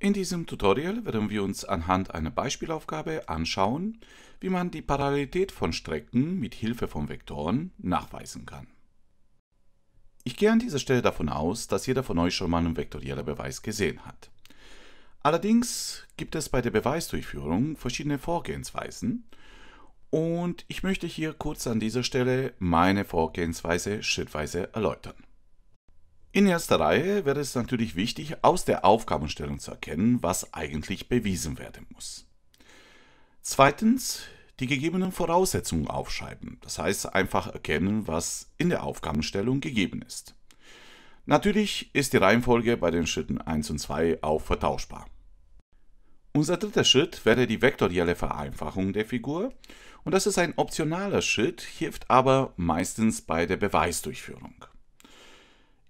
In diesem Tutorial werden wir uns anhand einer Beispielaufgabe anschauen, wie man die Parallelität von Strecken mit Hilfe von Vektoren nachweisen kann. Ich gehe an dieser Stelle davon aus, dass jeder von euch schon mal einen vektoriellen Beweis gesehen hat. Allerdings gibt es bei der Beweisdurchführung verschiedene Vorgehensweisen und ich möchte hier kurz an dieser Stelle meine Vorgehensweise schrittweise erläutern. In erster Reihe wäre es natürlich wichtig, aus der Aufgabenstellung zu erkennen, was eigentlich bewiesen werden muss. Zweitens, die gegebenen Voraussetzungen aufschreiben, das heißt einfach erkennen, was in der Aufgabenstellung gegeben ist. Natürlich ist die Reihenfolge bei den Schritten 1 und 2 auch vertauschbar. Unser dritter Schritt wäre die vektorielle Vereinfachung der Figur und das ist ein optionaler Schritt, hilft aber meistens bei der Beweisdurchführung.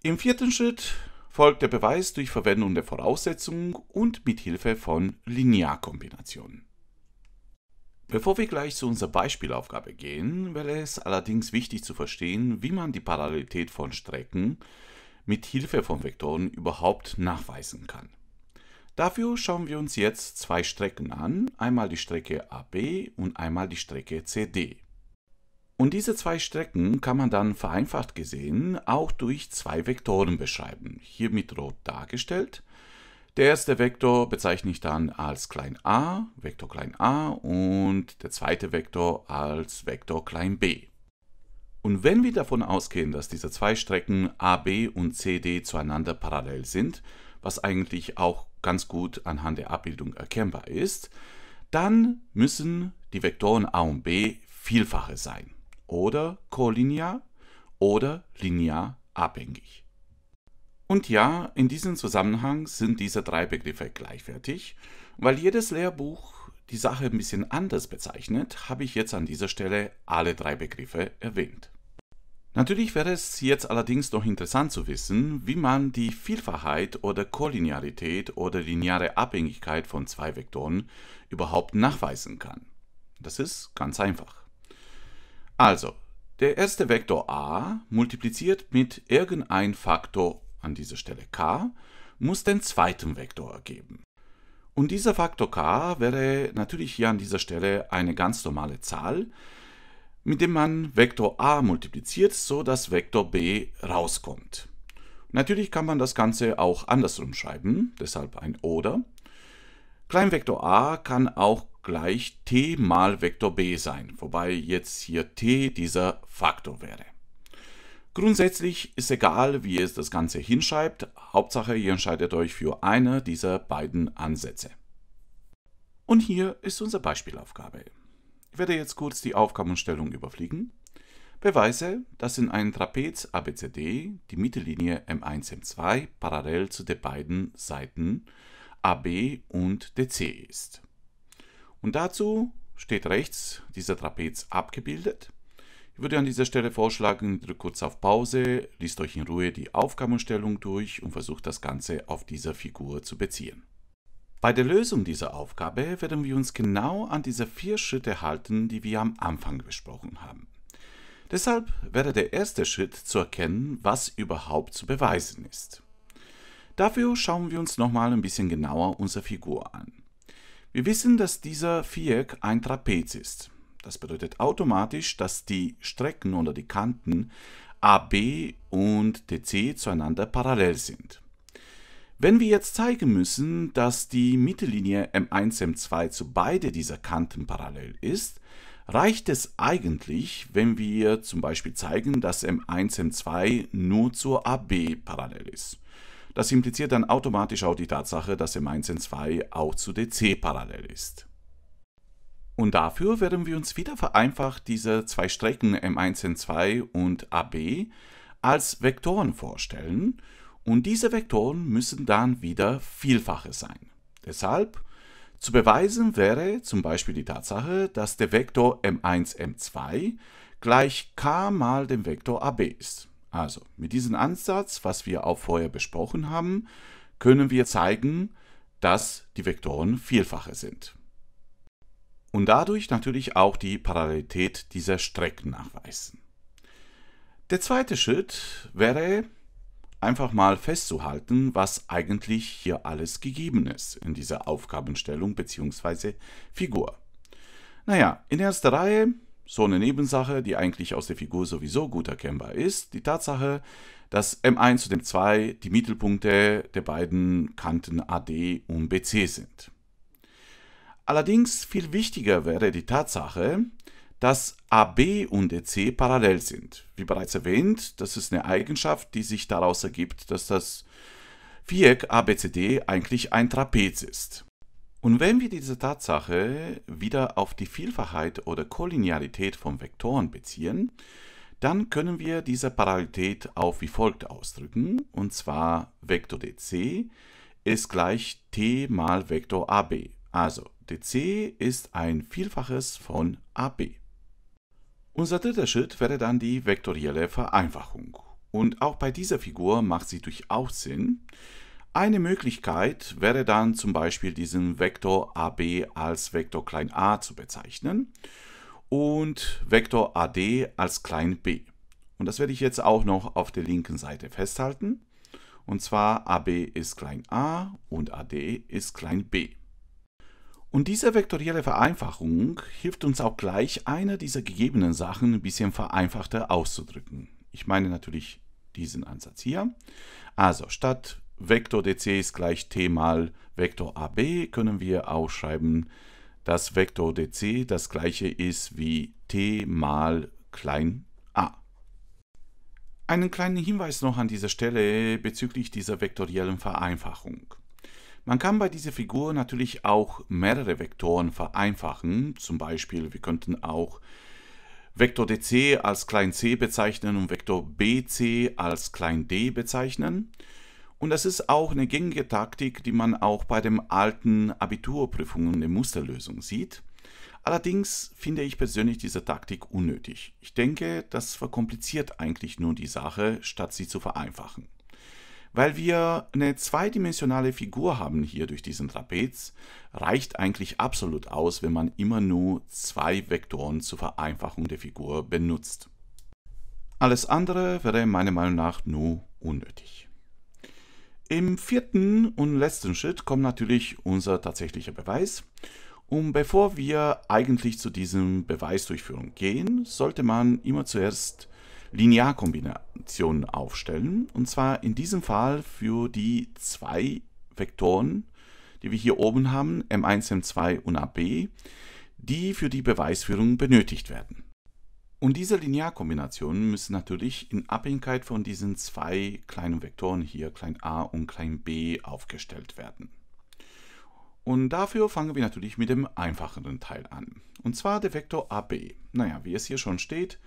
Im vierten Schritt folgt der Beweis durch Verwendung der Voraussetzungen und mit Hilfe von Linearkombinationen. Bevor wir gleich zu unserer Beispielaufgabe gehen, wäre es allerdings wichtig zu verstehen, wie man die Parallelität von Strecken mit Hilfe von Vektoren überhaupt nachweisen kann. Dafür schauen wir uns jetzt zwei Strecken an, einmal die Strecke AB und einmal die Strecke CD. Und diese zwei Strecken kann man dann vereinfacht gesehen auch durch zwei Vektoren beschreiben, hier mit rot dargestellt. Der erste Vektor bezeichne ich dann als klein a, Vektor klein a und der zweite Vektor als Vektor klein b. Und wenn wir davon ausgehen, dass diese zwei Strecken AB und CD zueinander parallel sind, was eigentlich auch ganz gut anhand der Abbildung erkennbar ist, dann müssen die Vektoren A und B Vielfache sein oder kolinear oder linear abhängig. Und ja, in diesem Zusammenhang sind diese drei Begriffe gleichwertig, weil jedes Lehrbuch die Sache ein bisschen anders bezeichnet, habe ich jetzt an dieser Stelle alle drei Begriffe erwähnt. Natürlich wäre es jetzt allerdings noch interessant zu wissen, wie man die Vielfachheit oder Kollinearität oder lineare Abhängigkeit von zwei Vektoren überhaupt nachweisen kann. Das ist ganz einfach. Also, der erste Vektor a multipliziert mit irgendein Faktor an dieser Stelle k muss den zweiten Vektor ergeben. Und dieser Faktor k wäre natürlich hier an dieser Stelle eine ganz normale Zahl, mit dem man Vektor a multipliziert, so dass Vektor b rauskommt. Natürlich kann man das Ganze auch andersrum schreiben, deshalb ein oder. Kleinvektor a kann auch gleich t mal Vektor b sein, wobei jetzt hier t dieser Faktor wäre. Grundsätzlich ist egal, wie ihr das Ganze hinschreibt, Hauptsache ihr entscheidet euch für einer dieser beiden Ansätze. Und hier ist unsere Beispielaufgabe. Ich werde jetzt kurz die Aufgabenstellung überfliegen. Beweise, dass in einem Trapez ABCD die Mittellinie M1, M2 parallel zu den beiden Seiten AB und DC ist. Und dazu steht rechts dieser Trapez abgebildet. Ich würde an dieser Stelle vorschlagen, drückt kurz auf Pause, liest euch in Ruhe die Aufgabenstellung durch und versucht das Ganze auf dieser Figur zu beziehen. Bei der Lösung dieser Aufgabe werden wir uns genau an diese vier Schritte halten, die wir am Anfang besprochen haben. Deshalb wäre der erste Schritt zu erkennen, was überhaupt zu beweisen ist. Dafür schauen wir uns nochmal ein bisschen genauer unsere Figur an. Wir wissen, dass dieser Viereck ein Trapez ist. Das bedeutet automatisch, dass die Strecken oder die Kanten AB und DC zueinander parallel sind. Wenn wir jetzt zeigen müssen, dass die Mittellinie M1, M2 zu beide dieser Kanten parallel ist, reicht es eigentlich, wenn wir zum Beispiel zeigen, dass M1, M2 nur zur AB parallel ist. Das impliziert dann automatisch auch die Tatsache, dass M1 N2 auch zu DC parallel ist. Und dafür werden wir uns wieder vereinfacht diese zwei Strecken M1 N2 und AB als Vektoren vorstellen und diese Vektoren müssen dann wieder Vielfache sein. Deshalb zu beweisen wäre zum Beispiel die Tatsache, dass der Vektor M1 M2 gleich k mal dem Vektor AB ist. Also mit diesem Ansatz, was wir auch vorher besprochen haben, können wir zeigen, dass die Vektoren Vielfache sind. Und dadurch natürlich auch die Parallelität dieser Strecken nachweisen. Der zweite Schritt wäre einfach mal festzuhalten, was eigentlich hier alles gegeben ist in dieser Aufgabenstellung bzw. Figur. Naja, in erster Reihe so eine Nebensache, die eigentlich aus der Figur sowieso gut erkennbar ist, die Tatsache, dass M1 und M2 die Mittelpunkte der beiden Kanten AD und BC sind. Allerdings viel wichtiger wäre die Tatsache, dass AB und EC parallel sind. Wie bereits erwähnt, das ist eine Eigenschaft, die sich daraus ergibt, dass das Viereck ABCD eigentlich ein Trapez ist. Und wenn wir diese Tatsache wieder auf die Vielfachheit oder Kollinearität von Vektoren beziehen, dann können wir diese Parallelität auch wie folgt ausdrücken, und zwar Vektor dc ist gleich t mal Vektor AB. Also dc ist ein Vielfaches von AB. Unser dritter Schritt wäre dann die vektorielle Vereinfachung. Und auch bei dieser Figur macht sie durchaus Sinn, eine Möglichkeit wäre dann zum Beispiel diesen Vektor AB als Vektor klein a zu bezeichnen und Vektor AD als klein b. Und das werde ich jetzt auch noch auf der linken Seite festhalten. Und zwar AB ist klein a und AD ist klein b. Und diese vektorielle Vereinfachung hilft uns auch gleich, eine dieser gegebenen Sachen ein bisschen vereinfachter auszudrücken. Ich meine natürlich diesen Ansatz hier. Also statt Vektor dc ist gleich t mal Vektor AB, können wir ausschreiben, dass Vektor dc das gleiche ist wie t mal klein a. Einen kleinen Hinweis noch an dieser Stelle bezüglich dieser vektoriellen Vereinfachung. Man kann bei dieser Figur natürlich auch mehrere Vektoren vereinfachen. Zum Beispiel, wir könnten auch Vektor dc als klein c bezeichnen und Vektor bc als klein d bezeichnen. Und das ist auch eine gängige Taktik, die man auch bei den alten Abiturprüfungen der Musterlösung sieht. Allerdings finde ich persönlich diese Taktik unnötig. Ich denke, das verkompliziert eigentlich nur die Sache, statt sie zu vereinfachen. Weil wir eine zweidimensionale Figur haben hier durch diesen Trapez, reicht eigentlich absolut aus, wenn man immer nur zwei Vektoren zur Vereinfachung der Figur benutzt. Alles andere wäre meiner Meinung nach nur unnötig. Im vierten und letzten Schritt kommt natürlich unser tatsächlicher Beweis. Und bevor wir eigentlich zu diesem Beweisdurchführung gehen, sollte man immer zuerst Linearkombinationen aufstellen. Und zwar in diesem Fall für die zwei Vektoren, die wir hier oben haben, M1, M2 und AB, die für die Beweisführung benötigt werden. Und diese Linearkombinationen müssen natürlich in Abhängigkeit von diesen zwei kleinen Vektoren hier, klein a und klein b, aufgestellt werden. Und dafür fangen wir natürlich mit dem einfacheren Teil an. Und zwar der Vektor AB. Naja, wie es hier schon steht,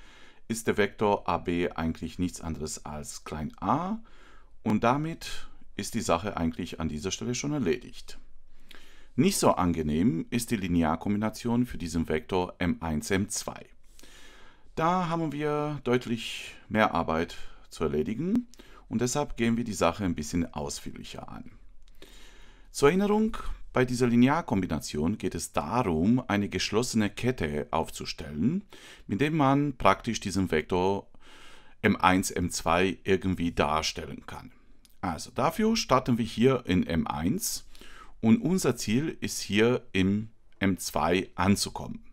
ist der Vektor AB eigentlich nichts anderes als klein a. Und damit ist die Sache eigentlich an dieser Stelle schon erledigt. Nicht so angenehm ist die Linearkombination für diesen Vektor M1, M2. Da haben wir deutlich mehr Arbeit zu erledigen und deshalb gehen wir die Sache ein bisschen ausführlicher an. Zur Erinnerung, bei dieser Linearkombination geht es darum, eine geschlossene Kette aufzustellen, mit dem man praktisch diesen Vektor m1, m2 irgendwie darstellen kann. Also dafür starten wir hier in m1 und unser Ziel ist hier im m2 anzukommen.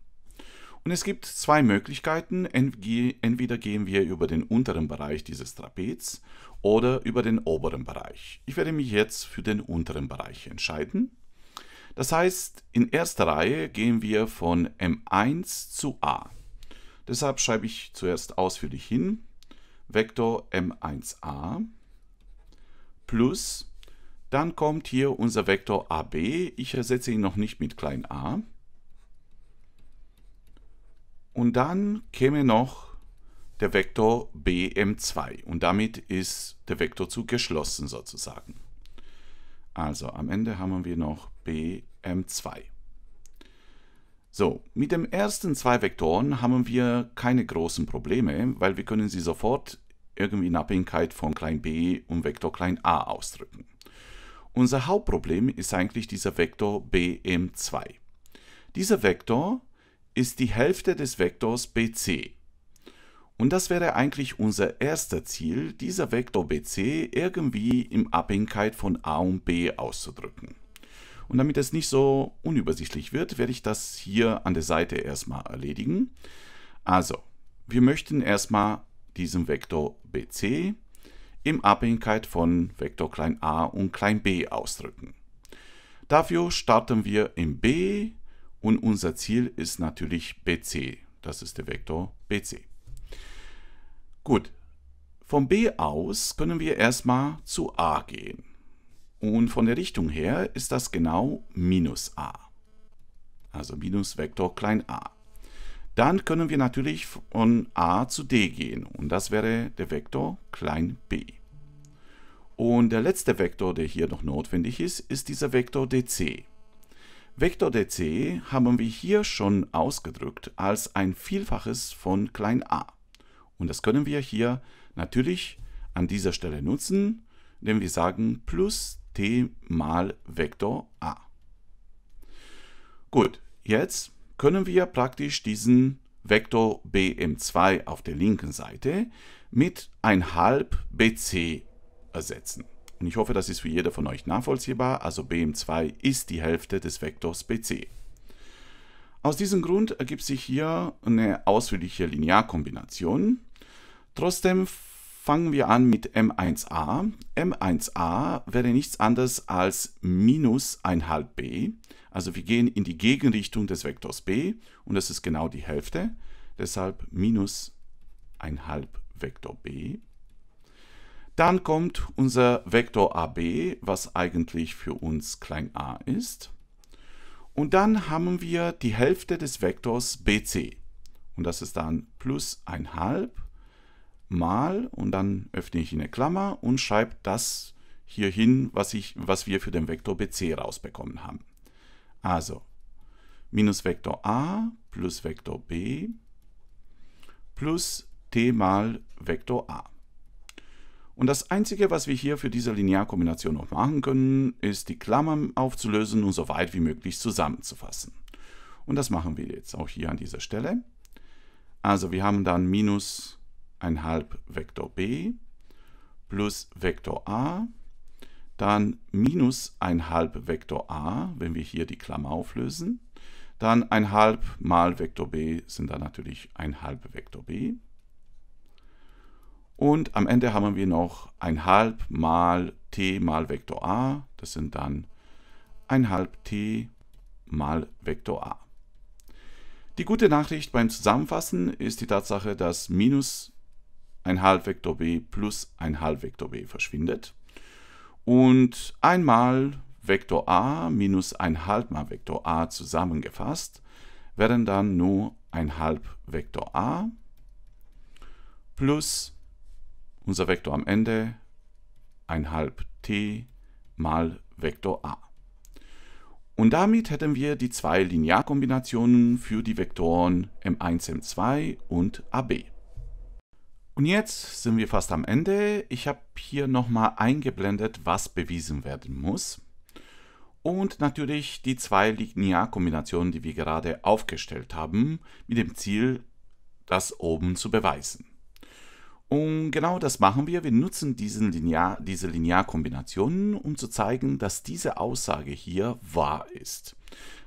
Und es gibt zwei Möglichkeiten. Entweder gehen wir über den unteren Bereich dieses Trapez oder über den oberen Bereich. Ich werde mich jetzt für den unteren Bereich entscheiden. Das heißt, in erster Reihe gehen wir von M1 zu A. Deshalb schreibe ich zuerst ausführlich hin, Vektor M1a plus, dann kommt hier unser Vektor AB. Ich ersetze ihn noch nicht mit klein a. Und dann käme noch der Vektor bm2 und damit ist der Vektorzug geschlossen sozusagen. Also am Ende haben wir noch bm2. So, mit den ersten zwei Vektoren haben wir keine großen Probleme, weil wir können sie sofort irgendwie in Abhängigkeit von klein b und Vektor klein a ausdrücken. Unser Hauptproblem ist eigentlich dieser Vektor bm2. Dieser Vektor ist die Hälfte des Vektors bc. Und das wäre eigentlich unser erster Ziel, dieser Vektor bc irgendwie in Abhängigkeit von a und b auszudrücken. Und damit es nicht so unübersichtlich wird, werde ich das hier an der Seite erstmal erledigen. Also, wir möchten erstmal diesen Vektor bc in Abhängigkeit von Vektor klein a und klein b ausdrücken. Dafür starten wir in b und unser Ziel ist natürlich BC. Das ist der Vektor BC. Gut, vom B aus können wir erstmal zu A gehen. Und von der Richtung her ist das genau minus a. Also minus Vektor klein a. Dann können wir natürlich von a zu d gehen. Und das wäre der Vektor klein b. Und der letzte Vektor, der hier noch notwendig ist, ist dieser Vektor dc. Vektor DC haben wir hier schon ausgedrückt als ein Vielfaches von klein a. Und das können wir hier natürlich an dieser Stelle nutzen, indem wir sagen plus t mal Vektor a. Gut, jetzt können wir praktisch diesen Vektor bm2 auf der linken Seite mit 1 halb bc ersetzen. Und ich hoffe, das ist für jeder von euch nachvollziehbar. Also BM2 ist die Hälfte des Vektors BC. Aus diesem Grund ergibt sich hier eine ausführliche Linearkombination. Trotzdem fangen wir an mit M1a. M1a wäre nichts anderes als minus 1,5 b. Also wir gehen in die Gegenrichtung des Vektors b und das ist genau die Hälfte. Deshalb minus 1,5 Vektor b dann kommt unser Vektor AB, was eigentlich für uns klein a ist. Und dann haben wir die Hälfte des Vektors BC. Und das ist dann plus halb mal, und dann öffne ich eine Klammer und schreibe das hier hin, was, was wir für den Vektor BC rausbekommen haben. Also, minus Vektor A plus Vektor B plus t mal Vektor A. Und das Einzige, was wir hier für diese Linearkombination noch machen können, ist die Klammern aufzulösen und so weit wie möglich zusammenzufassen. Und das machen wir jetzt auch hier an dieser Stelle. Also wir haben dann minus ein halb Vektor b plus Vektor a, dann minus ein halb Vektor a, wenn wir hier die Klammer auflösen, dann ein halb mal Vektor b sind dann natürlich ein halb Vektor b und am Ende haben wir noch ein halb mal t mal Vektor a. Das sind dann ein halb t mal Vektor a. Die gute Nachricht beim Zusammenfassen ist die Tatsache, dass minus ein halb Vektor b plus ein halb Vektor b verschwindet. Und einmal Vektor a minus ein halb mal Vektor a zusammengefasst, werden dann nur ein halb Vektor a plus unser Vektor am Ende 1 1,5 t mal Vektor a. Und damit hätten wir die zwei Linearkombinationen für die Vektoren m1, m2 und ab. Und jetzt sind wir fast am Ende. Ich habe hier nochmal eingeblendet, was bewiesen werden muss. Und natürlich die zwei Linearkombinationen, die wir gerade aufgestellt haben, mit dem Ziel, das oben zu beweisen. Und genau das machen wir. Wir nutzen diesen Linear, diese Linearkombinationen, um zu zeigen, dass diese Aussage hier wahr ist.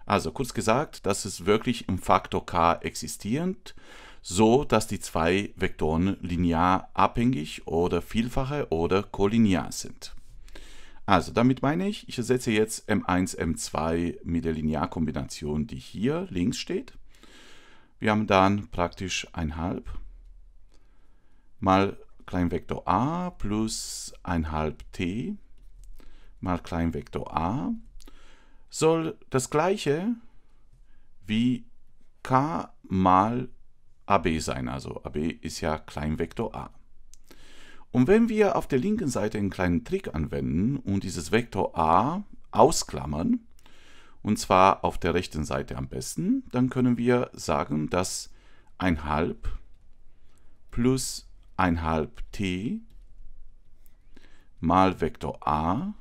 Also kurz gesagt, dass es wirklich im Faktor k existierend, so dass die zwei Vektoren linear abhängig oder vielfache oder kollinear sind. Also damit meine ich, ich ersetze jetzt m1, m2 mit der Linearkombination, die hier links steht. Wir haben dann praktisch ein halb mal Kleinvektor a plus halb t mal Kleinvektor a soll das gleiche wie k mal AB sein. Also AB ist ja Kleinvektor A. Und wenn wir auf der linken Seite einen kleinen Trick anwenden und dieses Vektor A ausklammern, und zwar auf der rechten Seite am besten, dann können wir sagen, dass halb plus einhalb t mal Vektor a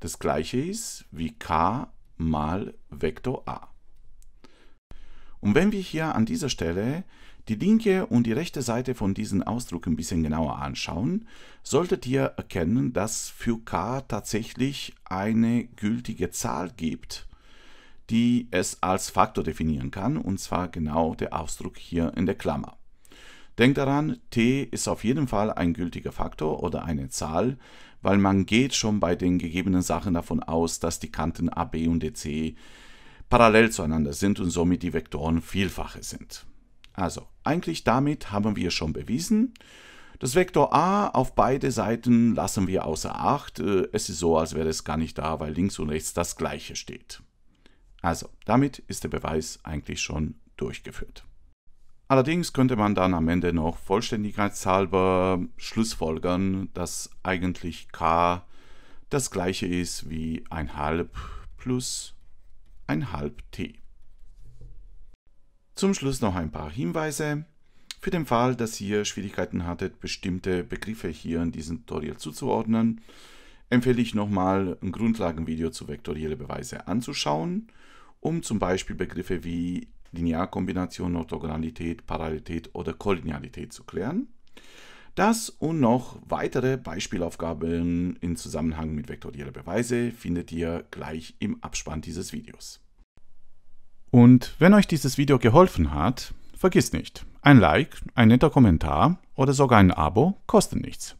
das gleiche ist wie k mal Vektor a. Und wenn wir hier an dieser Stelle die linke und die rechte Seite von diesem Ausdruck ein bisschen genauer anschauen, solltet ihr erkennen, dass für k tatsächlich eine gültige Zahl gibt, die es als Faktor definieren kann, und zwar genau der Ausdruck hier in der Klammer. Denkt daran, t ist auf jeden Fall ein gültiger Faktor oder eine Zahl, weil man geht schon bei den gegebenen Sachen davon aus, dass die Kanten AB und DC parallel zueinander sind und somit die Vektoren Vielfache sind. Also, eigentlich damit haben wir schon bewiesen, das Vektor a auf beide Seiten lassen wir außer Acht. Äh, es ist so, als wäre es gar nicht da, weil links und rechts das gleiche steht. Also, damit ist der Beweis eigentlich schon durchgeführt. Allerdings könnte man dann am Ende noch vollständigkeitshalber schlussfolgern, dass eigentlich k das gleiche ist wie 1,5 plus 1,5 t. Zum Schluss noch ein paar Hinweise. Für den Fall, dass ihr Schwierigkeiten hattet, bestimmte Begriffe hier in diesem Tutorial zuzuordnen, empfehle ich nochmal ein Grundlagenvideo zu vektorielle Beweise anzuschauen, um zum Beispiel Begriffe wie Linearkombination, Orthogonalität, Parallelität oder Kollinearität zu klären. Das und noch weitere Beispielaufgaben im Zusammenhang mit vektorieller Beweise findet ihr gleich im Abspann dieses Videos. Und wenn euch dieses Video geholfen hat, vergiss nicht, ein Like, ein netter Kommentar oder sogar ein Abo kosten nichts.